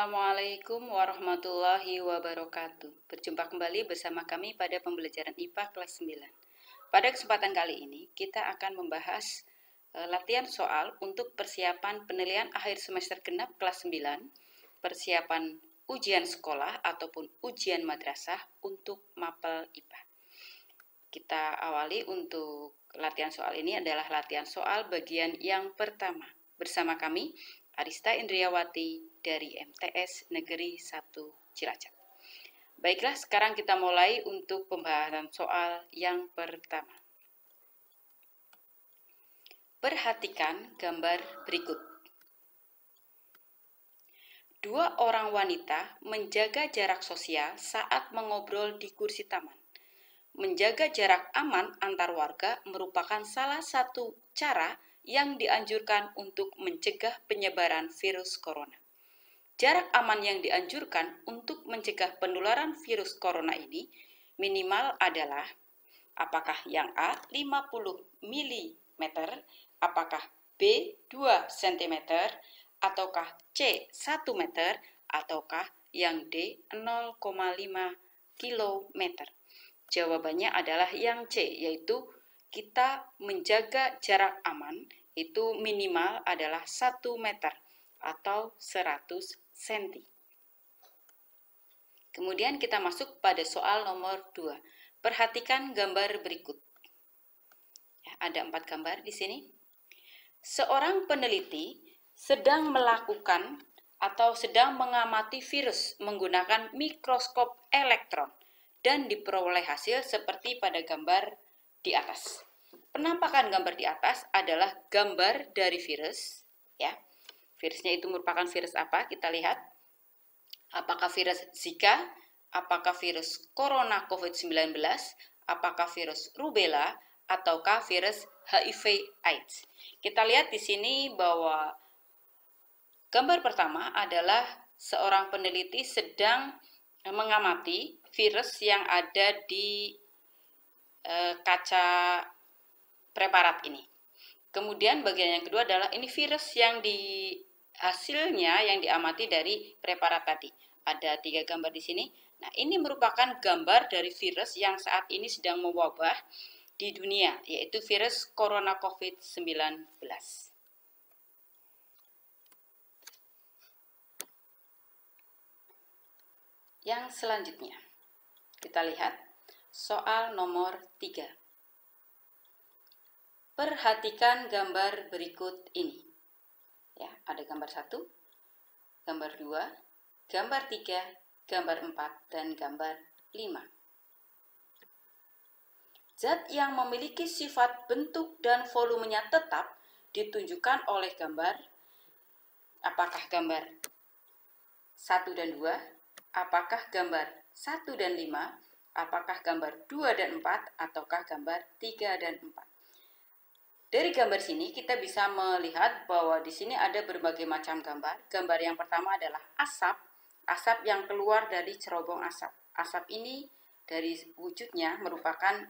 Assalamualaikum warahmatullahi wabarakatuh. Berjumpa kembali bersama kami pada pembelajaran IPA kelas 9. Pada kesempatan kali ini, kita akan membahas eh, latihan soal untuk persiapan penilaian akhir semester genap kelas 9, persiapan ujian sekolah ataupun ujian madrasah untuk mapel IPA. Kita awali untuk latihan soal ini adalah latihan soal bagian yang pertama. Bersama kami, Arista Indriawati, dari MTS Negeri 1 Cilacap. Baiklah, sekarang kita mulai untuk pembahasan soal yang pertama. Perhatikan gambar berikut. Dua orang wanita menjaga jarak sosial saat mengobrol di kursi taman. Menjaga jarak aman antar warga merupakan salah satu cara yang dianjurkan untuk mencegah penyebaran virus corona. Jarak aman yang dianjurkan untuk mencegah penularan virus corona ini minimal adalah apakah yang A 50 mm, apakah B 2 cm, ataukah C 1 meter, ataukah yang D 0,5 km. Jawabannya adalah yang C, yaitu kita menjaga jarak aman itu minimal adalah 1 meter atau 100 cm. Kemudian kita masuk pada soal nomor 2. Perhatikan gambar berikut. Ya, ada empat gambar di sini. Seorang peneliti sedang melakukan atau sedang mengamati virus menggunakan mikroskop elektron dan diperoleh hasil seperti pada gambar di atas. Penampakan gambar di atas adalah gambar dari virus, ya. Virusnya itu merupakan virus apa? Kita lihat. Apakah virus Zika? Apakah virus corona COVID-19? Apakah virus rubella? Ataukah virus HIV AIDS? Kita lihat di sini bahwa gambar pertama adalah seorang peneliti sedang eh, mengamati virus yang ada di eh, kaca preparat ini. Kemudian bagian yang kedua adalah ini virus yang di hasilnya yang diamati dari preparat tadi. Ada tiga gambar di sini. Nah, ini merupakan gambar dari virus yang saat ini sedang mewabah di dunia, yaitu virus corona COVID-19. Yang selanjutnya, kita lihat soal nomor tiga. Perhatikan gambar berikut ini ya ada gambar satu gambar dua gambar tiga gambar empat dan gambar lima zat yang memiliki sifat bentuk dan volumenya tetap ditunjukkan oleh gambar apakah gambar satu dan dua apakah gambar satu dan lima apakah gambar dua dan empat ataukah gambar tiga dan empat dari gambar sini kita bisa melihat bahwa di sini ada berbagai macam gambar. Gambar yang pertama adalah asap, asap yang keluar dari cerobong asap. Asap ini dari wujudnya merupakan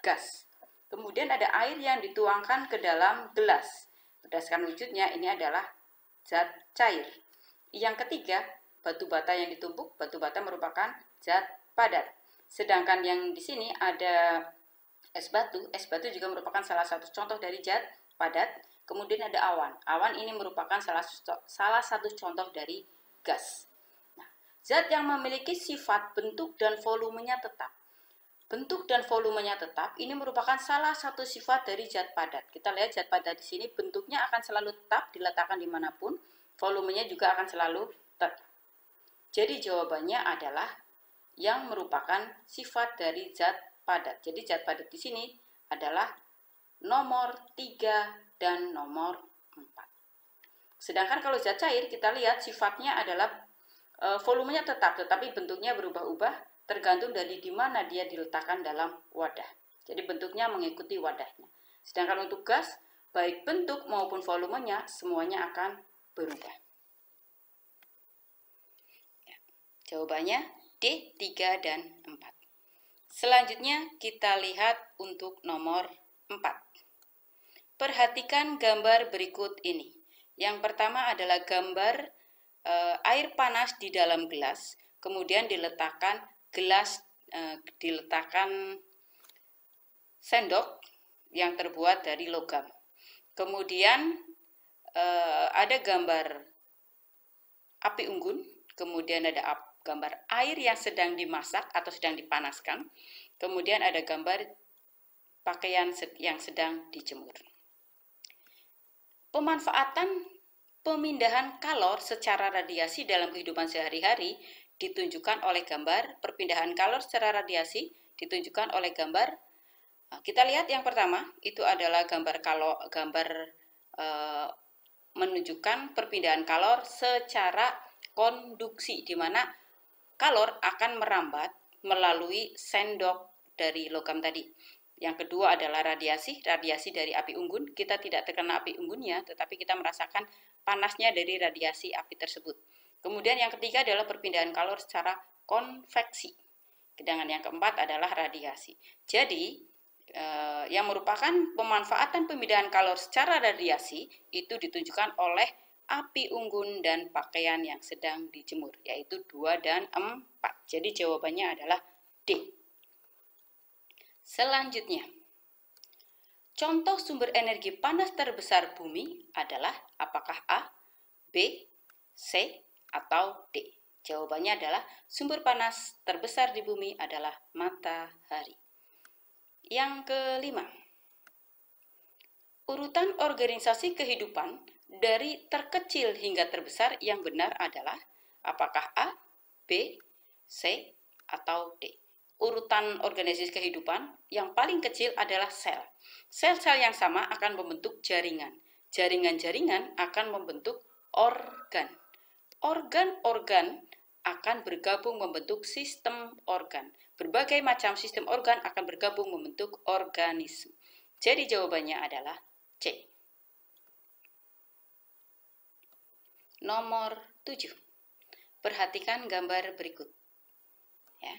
gas. Kemudian ada air yang dituangkan ke dalam gelas. Berdasarkan wujudnya ini adalah zat cair. Yang ketiga, batu bata yang ditumpuk, batu bata merupakan zat padat. Sedangkan yang di sini ada Es batu, es batu juga merupakan salah satu contoh dari zat padat. Kemudian ada awan. Awan ini merupakan salah, salah satu contoh dari gas. Nah, zat yang memiliki sifat bentuk dan volumenya tetap. Bentuk dan volumenya tetap ini merupakan salah satu sifat dari zat padat. Kita lihat zat padat di sini bentuknya akan selalu tetap diletakkan dimanapun, volumenya juga akan selalu tetap. Jadi jawabannya adalah yang merupakan sifat dari zat padat. Jadi zat padat di sini adalah nomor 3 dan nomor 4. Sedangkan kalau zat cair kita lihat sifatnya adalah e, volumenya tetap tetapi bentuknya berubah-ubah tergantung dari di mana dia diletakkan dalam wadah. Jadi bentuknya mengikuti wadahnya. Sedangkan untuk gas baik bentuk maupun volumenya semuanya akan berubah. Ya, jawabannya D 3 dan 4. Selanjutnya kita lihat untuk nomor 4. Perhatikan gambar berikut ini. Yang pertama adalah gambar e, air panas di dalam gelas, kemudian diletakkan gelas e, diletakkan sendok yang terbuat dari logam. Kemudian e, ada gambar api unggun, kemudian ada api gambar air yang sedang dimasak atau sedang dipanaskan. Kemudian ada gambar pakaian yang sedang dijemur. Pemanfaatan pemindahan kalor secara radiasi dalam kehidupan sehari-hari ditunjukkan oleh gambar perpindahan kalor secara radiasi ditunjukkan oleh gambar nah, kita lihat yang pertama itu adalah gambar kalau gambar e, menunjukkan perpindahan kalor secara konduksi di mana kalor akan merambat melalui sendok dari logam tadi. Yang kedua adalah radiasi, radiasi dari api unggun. Kita tidak terkena api unggunnya, tetapi kita merasakan panasnya dari radiasi api tersebut. Kemudian yang ketiga adalah perpindahan kalor secara konveksi. Sedangkan yang keempat adalah radiasi. Jadi, eh, yang merupakan pemanfaatan pemindahan kalor secara radiasi itu ditunjukkan oleh api unggun, dan pakaian yang sedang dijemur, yaitu 2 dan 4. Jadi jawabannya adalah D. Selanjutnya, contoh sumber energi panas terbesar bumi adalah apakah A, B, C, atau D? Jawabannya adalah sumber panas terbesar di bumi adalah matahari. Yang kelima, urutan organisasi kehidupan dari terkecil hingga terbesar yang benar adalah apakah A, B, C, atau D. Urutan organisasi kehidupan yang paling kecil adalah sel. Sel-sel yang sama akan membentuk jaringan. Jaringan-jaringan akan membentuk organ. Organ-organ akan bergabung membentuk sistem organ. Berbagai macam sistem organ akan bergabung membentuk organisme. Jadi jawabannya adalah C. nomor 7. Perhatikan gambar berikut. Ya.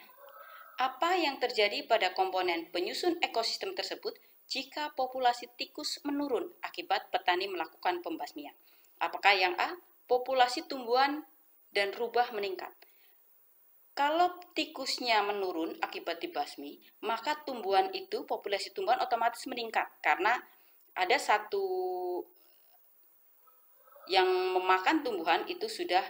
Apa yang terjadi pada komponen penyusun ekosistem tersebut jika populasi tikus menurun akibat petani melakukan pembasmian? Apakah yang A, populasi tumbuhan dan rubah meningkat? Kalau tikusnya menurun akibat dibasmi, maka tumbuhan itu populasi tumbuhan otomatis meningkat karena ada satu yang memakan tumbuhan itu sudah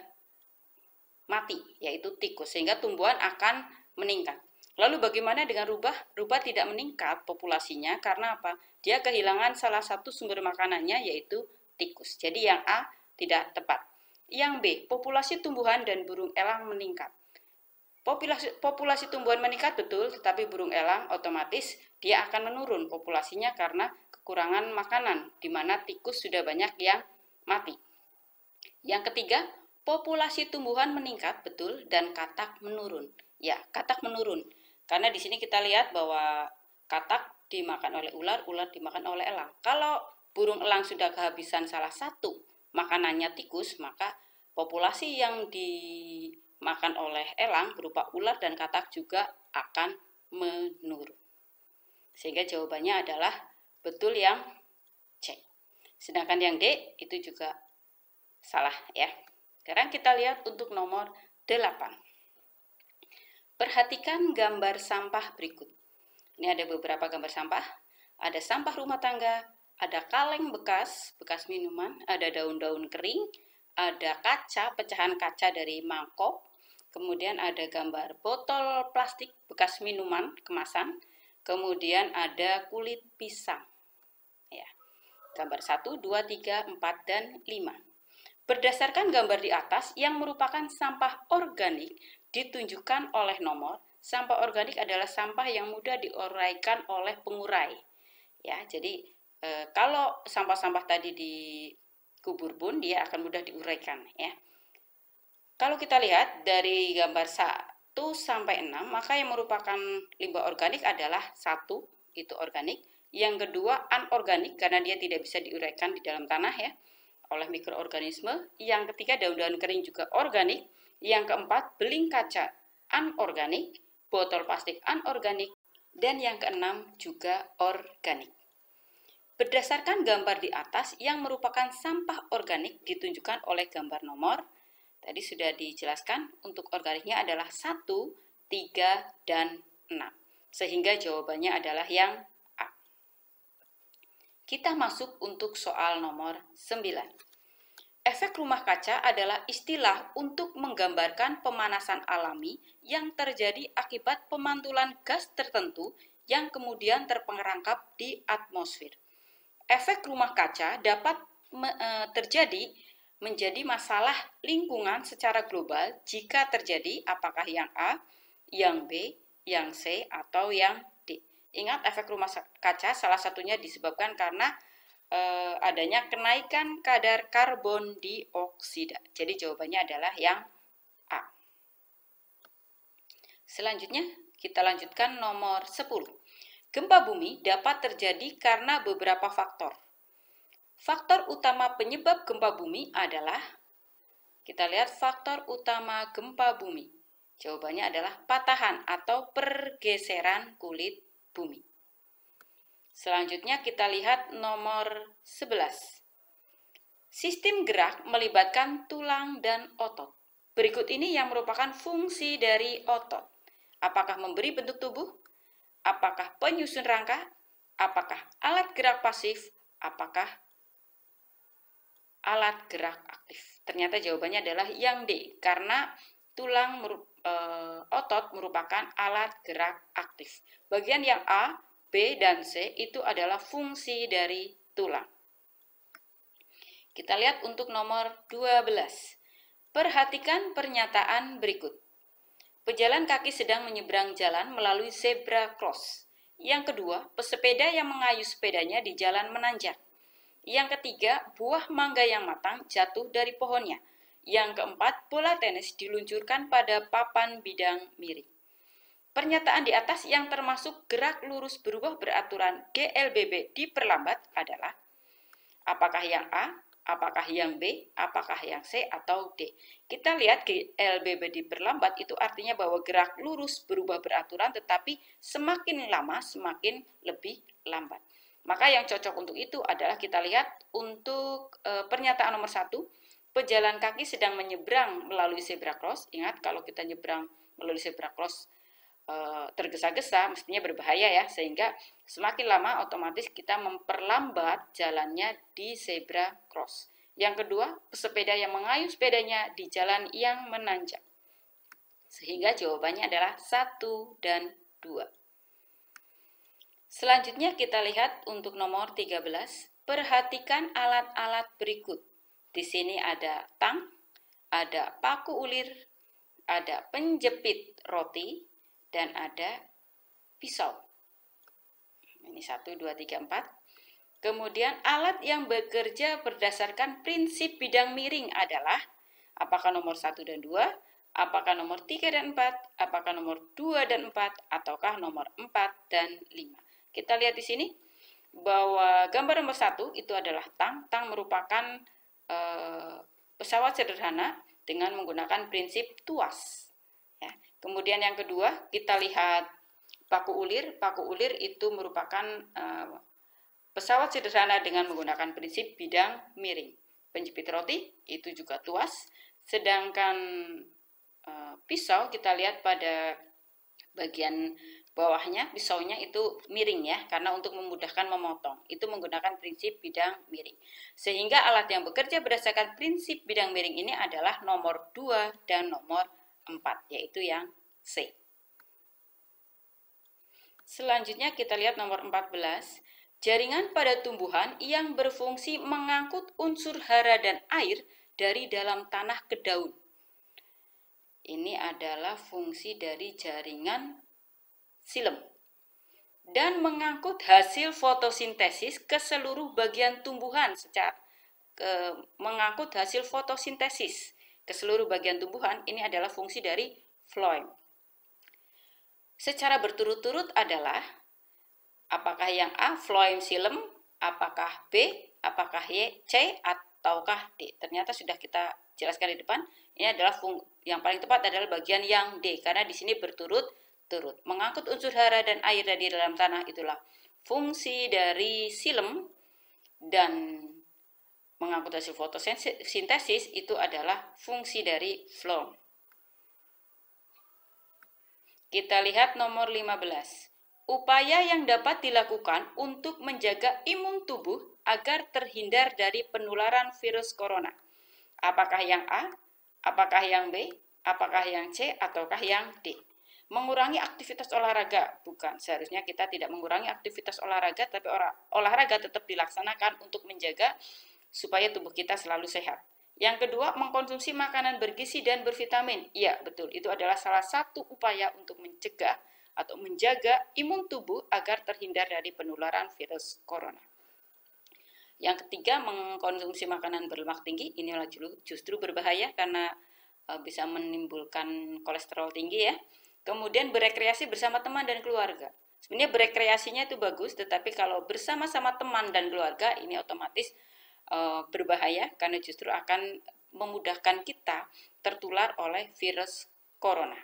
mati, yaitu tikus, sehingga tumbuhan akan meningkat. Lalu bagaimana dengan rubah? Rubah tidak meningkat populasinya karena apa? Dia kehilangan salah satu sumber makanannya yaitu tikus. Jadi yang A tidak tepat. Yang B, populasi tumbuhan dan burung elang meningkat. Populasi, populasi tumbuhan meningkat betul, tetapi burung elang otomatis dia akan menurun populasinya karena kekurangan makanan, di mana tikus sudah banyak yang mati. Yang ketiga, populasi tumbuhan meningkat betul dan katak menurun. Ya, katak menurun. Karena di sini kita lihat bahwa katak dimakan oleh ular, ular dimakan oleh elang. Kalau burung elang sudah kehabisan salah satu makanannya tikus, maka populasi yang dimakan oleh elang berupa ular dan katak juga akan menurun. Sehingga jawabannya adalah betul yang Sedangkan yang D itu juga salah ya. Sekarang kita lihat untuk nomor 8. Perhatikan gambar sampah berikut. Ini ada beberapa gambar sampah. Ada sampah rumah tangga, ada kaleng bekas, bekas minuman, ada daun-daun kering, ada kaca, pecahan kaca dari mangkok, kemudian ada gambar botol plastik bekas minuman, kemasan, kemudian ada kulit pisang. Gambar 1, 2, 3, 4, dan 5. Berdasarkan gambar di atas yang merupakan sampah organik ditunjukkan oleh nomor, sampah organik adalah sampah yang mudah diuraikan oleh pengurai. Ya, jadi e, kalau sampah-sampah tadi dikubur pun dia akan mudah diuraikan ya. Kalau kita lihat dari gambar 1 sampai 6, maka yang merupakan limbah organik adalah 1 itu organik, yang kedua, anorganik karena dia tidak bisa diuraikan di dalam tanah ya oleh mikroorganisme. Yang ketiga, daun-daun kering juga organik. Yang keempat, beling kaca anorganik, botol plastik anorganik, dan yang keenam juga organik. Berdasarkan gambar di atas yang merupakan sampah organik ditunjukkan oleh gambar nomor, tadi sudah dijelaskan untuk organiknya adalah 1, 3, dan 6. Sehingga jawabannya adalah yang kita masuk untuk soal nomor 9. Efek rumah kaca adalah istilah untuk menggambarkan pemanasan alami yang terjadi akibat pemantulan gas tertentu yang kemudian terperangkap di atmosfer. Efek rumah kaca dapat e, terjadi menjadi masalah lingkungan secara global jika terjadi apakah yang A, yang B, yang C, atau yang Ingat efek rumah kaca salah satunya disebabkan karena e, adanya kenaikan kadar karbon dioksida. Jadi jawabannya adalah yang A. Selanjutnya kita lanjutkan nomor 10. Gempa bumi dapat terjadi karena beberapa faktor. Faktor utama penyebab gempa bumi adalah kita lihat faktor utama gempa bumi. Jawabannya adalah patahan atau pergeseran kulit bumi. Selanjutnya kita lihat nomor 11. Sistem gerak melibatkan tulang dan otot. Berikut ini yang merupakan fungsi dari otot. Apakah memberi bentuk tubuh? Apakah penyusun rangka? Apakah alat gerak pasif? Apakah alat gerak aktif? Ternyata jawabannya adalah yang D, karena tulang uh, otot merupakan alat gerak aktif. Bagian yang A, B, dan C itu adalah fungsi dari tulang. Kita lihat untuk nomor 12. Perhatikan pernyataan berikut. Pejalan kaki sedang menyeberang jalan melalui zebra cross. Yang kedua, pesepeda yang mengayuh sepedanya di jalan menanjak. Yang ketiga, buah mangga yang matang jatuh dari pohonnya. Yang keempat, bola tenis diluncurkan pada papan bidang miring. Pernyataan di atas yang termasuk gerak lurus berubah beraturan GLBB diperlambat adalah apakah yang A, apakah yang B, apakah yang C, atau D. Kita lihat GLBB diperlambat itu artinya bahwa gerak lurus berubah beraturan tetapi semakin lama semakin lebih lambat. Maka yang cocok untuk itu adalah kita lihat untuk eh, pernyataan nomor satu Pejalan kaki sedang menyeberang melalui zebra cross. Ingat kalau kita nyebrang melalui zebra cross eh, tergesa-gesa mestinya berbahaya ya sehingga semakin lama otomatis kita memperlambat jalannya di zebra cross. Yang kedua, pesepeda yang mengayuh sepedanya di jalan yang menanjak. Sehingga jawabannya adalah satu dan dua. Selanjutnya kita lihat untuk nomor 13. Perhatikan alat-alat berikut. Di sini ada tang, ada paku ulir, ada penjepit roti, dan ada pisau. Ini satu dua tiga empat. Kemudian alat yang bekerja berdasarkan prinsip bidang miring adalah apakah nomor satu dan dua, apakah nomor tiga dan empat, apakah nomor dua dan empat, ataukah nomor empat dan lima. Kita lihat di sini bahwa gambar nomor satu itu adalah tang. Tang merupakan Eh, pesawat sederhana dengan menggunakan prinsip tuas. Ya. Kemudian yang kedua, kita lihat paku ulir. Paku ulir itu merupakan eh, pesawat sederhana dengan menggunakan prinsip bidang miring. Penjepit roti itu juga tuas, sedangkan eh, pisau kita lihat pada bagian bawahnya pisaunya itu miring ya karena untuk memudahkan memotong itu menggunakan prinsip bidang miring sehingga alat yang bekerja berdasarkan prinsip bidang miring ini adalah nomor 2 dan nomor 4 yaitu yang C selanjutnya kita lihat nomor 14 jaringan pada tumbuhan yang berfungsi mengangkut unsur hara dan air dari dalam tanah ke daun ini adalah fungsi dari jaringan silem, dan mengangkut hasil fotosintesis ke seluruh bagian tumbuhan secara ke, mengangkut hasil fotosintesis ke seluruh bagian tumbuhan ini adalah fungsi dari phloem. Secara berturut-turut adalah apakah yang A phloem silem, apakah B, apakah Y, C ataukah D. Ternyata sudah kita jelaskan di depan. Ini adalah fung yang paling tepat adalah bagian yang D karena di sini berturut turut. Mengangkut unsur hara dan air dari dalam tanah itulah fungsi dari silem dan mengangkut hasil fotosintesis itu adalah fungsi dari flow. Kita lihat nomor 15. Upaya yang dapat dilakukan untuk menjaga imun tubuh agar terhindar dari penularan virus corona. Apakah yang A, apakah yang B, apakah yang C, ataukah yang D? mengurangi aktivitas olahraga. Bukan, seharusnya kita tidak mengurangi aktivitas olahraga, tapi olahraga tetap dilaksanakan untuk menjaga supaya tubuh kita selalu sehat. Yang kedua, mengkonsumsi makanan bergizi dan bervitamin. Iya, betul. Itu adalah salah satu upaya untuk mencegah atau menjaga imun tubuh agar terhindar dari penularan virus corona. Yang ketiga, mengkonsumsi makanan berlemak tinggi. Inilah justru berbahaya karena eh, bisa menimbulkan kolesterol tinggi ya. Kemudian berekreasi bersama teman dan keluarga. Sebenarnya berekreasinya itu bagus, tetapi kalau bersama-sama teman dan keluarga ini otomatis uh, berbahaya karena justru akan memudahkan kita tertular oleh virus corona.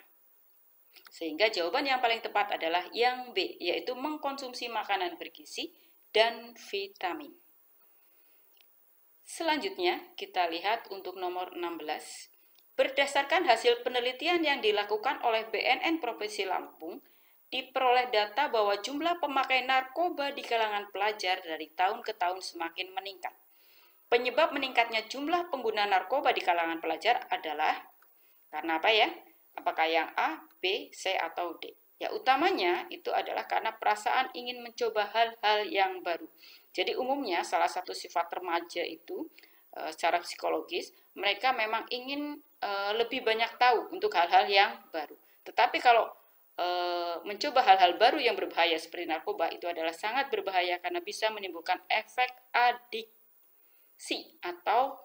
Sehingga jawaban yang paling tepat adalah yang B, yaitu mengkonsumsi makanan bergizi dan vitamin. Selanjutnya, kita lihat untuk nomor 16. Berdasarkan hasil penelitian yang dilakukan oleh BNN Provinsi Lampung, diperoleh data bahwa jumlah pemakai narkoba di kalangan pelajar dari tahun ke tahun semakin meningkat. Penyebab meningkatnya jumlah pengguna narkoba di kalangan pelajar adalah karena apa ya? Apakah yang A, B, C, atau D? Ya, utamanya itu adalah karena perasaan ingin mencoba hal-hal yang baru. Jadi umumnya salah satu sifat remaja itu eh, secara psikologis mereka memang ingin Eh, lebih banyak tahu untuk hal-hal yang baru. Tetapi kalau e, mencoba hal-hal baru yang berbahaya seperti narkoba itu adalah sangat berbahaya karena bisa menimbulkan efek adiksi atau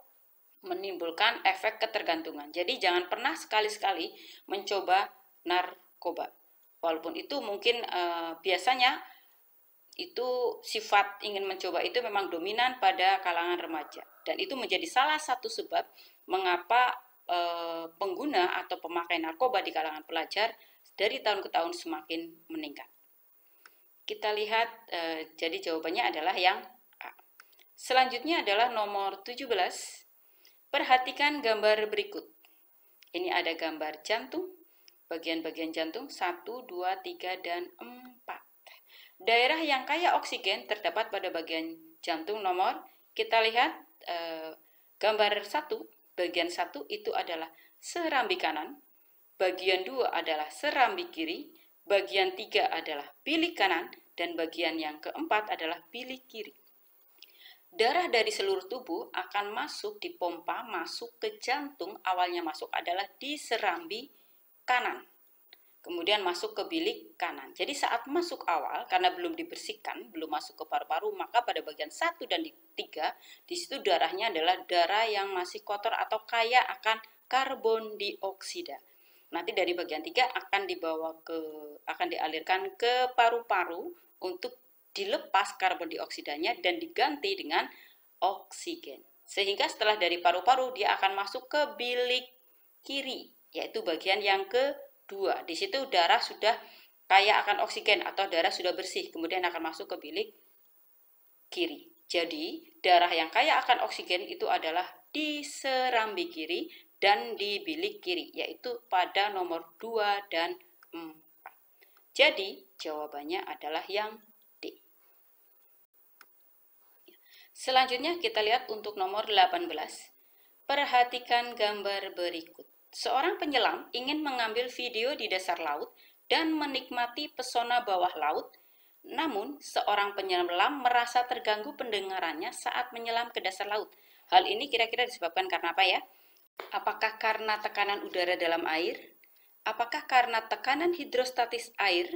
menimbulkan efek ketergantungan. Jadi jangan pernah sekali-sekali mencoba narkoba. Walaupun itu mungkin e, biasanya itu sifat ingin mencoba itu memang dominan pada kalangan remaja dan itu menjadi salah satu sebab mengapa e, pengguna atau pemakai narkoba di kalangan pelajar dari tahun ke tahun semakin meningkat. Kita lihat, e, jadi jawabannya adalah yang A. Selanjutnya adalah nomor 17. Perhatikan gambar berikut. Ini ada gambar jantung, bagian-bagian jantung 1, 2, 3, dan 4. Daerah yang kaya oksigen terdapat pada bagian jantung nomor, kita lihat e, gambar 1, Bagian satu itu adalah serambi kanan, bagian dua adalah serambi kiri, bagian tiga adalah bilik kanan, dan bagian yang keempat adalah bilik kiri. Darah dari seluruh tubuh akan masuk di pompa masuk ke jantung, awalnya masuk adalah di serambi kanan kemudian masuk ke bilik kanan. Jadi saat masuk awal, karena belum dibersihkan, belum masuk ke paru-paru, maka pada bagian 1 dan 3, di situ darahnya adalah darah yang masih kotor atau kaya akan karbon dioksida. Nanti dari bagian 3 akan dibawa ke, akan dialirkan ke paru-paru untuk dilepas karbon dioksidanya dan diganti dengan oksigen. Sehingga setelah dari paru-paru, dia akan masuk ke bilik kiri, yaitu bagian yang ke 2. Di situ darah sudah kaya akan oksigen atau darah sudah bersih, kemudian akan masuk ke bilik kiri. Jadi, darah yang kaya akan oksigen itu adalah di serambi kiri dan di bilik kiri, yaitu pada nomor 2 dan 4. Jadi, jawabannya adalah yang D. Selanjutnya kita lihat untuk nomor 18. Perhatikan gambar berikut. Seorang penyelam ingin mengambil video di dasar laut dan menikmati pesona bawah laut, namun seorang penyelam merasa terganggu pendengarannya saat menyelam ke dasar laut. Hal ini kira-kira disebabkan karena apa ya? Apakah karena tekanan udara dalam air? Apakah karena tekanan hidrostatis air?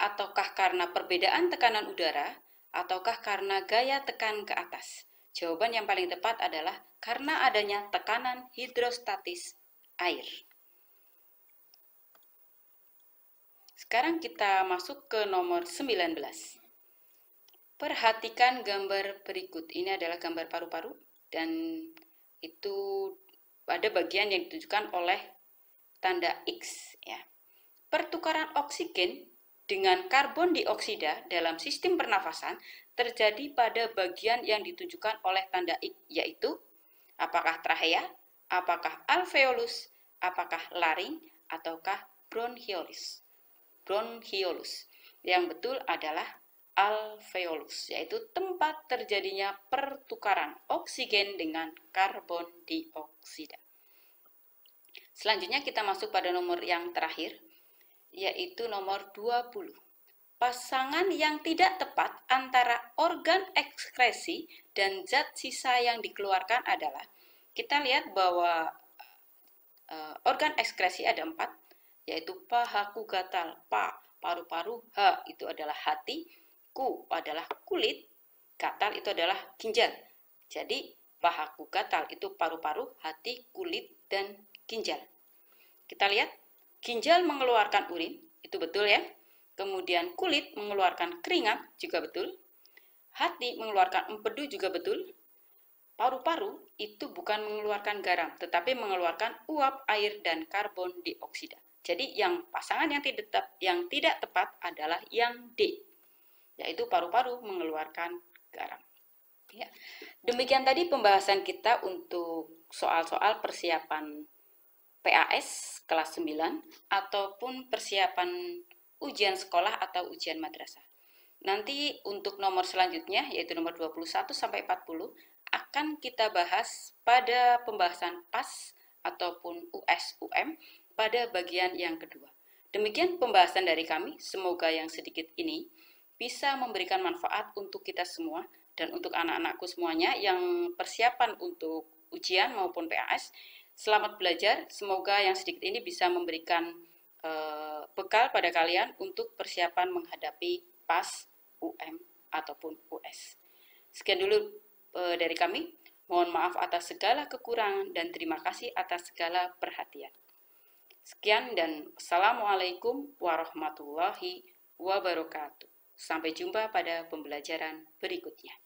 Ataukah karena perbedaan tekanan udara? Ataukah karena gaya tekan ke atas? Jawaban yang paling tepat adalah karena adanya tekanan hidrostatis air. Sekarang kita masuk ke nomor 19. Perhatikan gambar berikut. Ini adalah gambar paru-paru dan itu pada bagian yang ditunjukkan oleh tanda X ya. Pertukaran oksigen dengan karbon dioksida dalam sistem pernafasan terjadi pada bagian yang ditunjukkan oleh tanda X yaitu apakah trahea, apakah alveolus, apakah laring, ataukah bronchiolus. Bronchiolus. Yang betul adalah alveolus, yaitu tempat terjadinya pertukaran oksigen dengan karbon dioksida. Selanjutnya kita masuk pada nomor yang terakhir, yaitu nomor 20. Pasangan yang tidak tepat antara organ ekskresi dan zat sisa yang dikeluarkan adalah kita lihat bahwa eh, organ ekskresi ada empat, yaitu paha gatal pa paru-paru, ha itu adalah hati, ku adalah kulit, gatal itu adalah ginjal. Jadi paha gatal itu paru-paru, hati, kulit, dan ginjal. Kita lihat, ginjal mengeluarkan urin, itu betul ya. Kemudian kulit mengeluarkan keringat, juga betul. Hati mengeluarkan empedu, juga betul paru-paru itu bukan mengeluarkan garam, tetapi mengeluarkan uap air dan karbon dioksida. Jadi yang pasangan yang tidak tepat, yang tidak tepat adalah yang D, yaitu paru-paru mengeluarkan garam. Ya. Demikian tadi pembahasan kita untuk soal-soal persiapan PAS kelas 9 ataupun persiapan ujian sekolah atau ujian madrasah. Nanti untuk nomor selanjutnya yaitu nomor 21 sampai 40 akan kita bahas pada pembahasan PAS ataupun USUM pada bagian yang kedua. Demikian pembahasan dari kami, semoga yang sedikit ini bisa memberikan manfaat untuk kita semua dan untuk anak-anakku semuanya yang persiapan untuk ujian maupun PAS. Selamat belajar, semoga yang sedikit ini bisa memberikan e, bekal pada kalian untuk persiapan menghadapi PAS, UM, ataupun US. Sekian dulu Eh, dari kami. Mohon maaf atas segala kekurangan dan terima kasih atas segala perhatian. Sekian dan Assalamualaikum warahmatullahi wabarakatuh. Sampai jumpa pada pembelajaran berikutnya.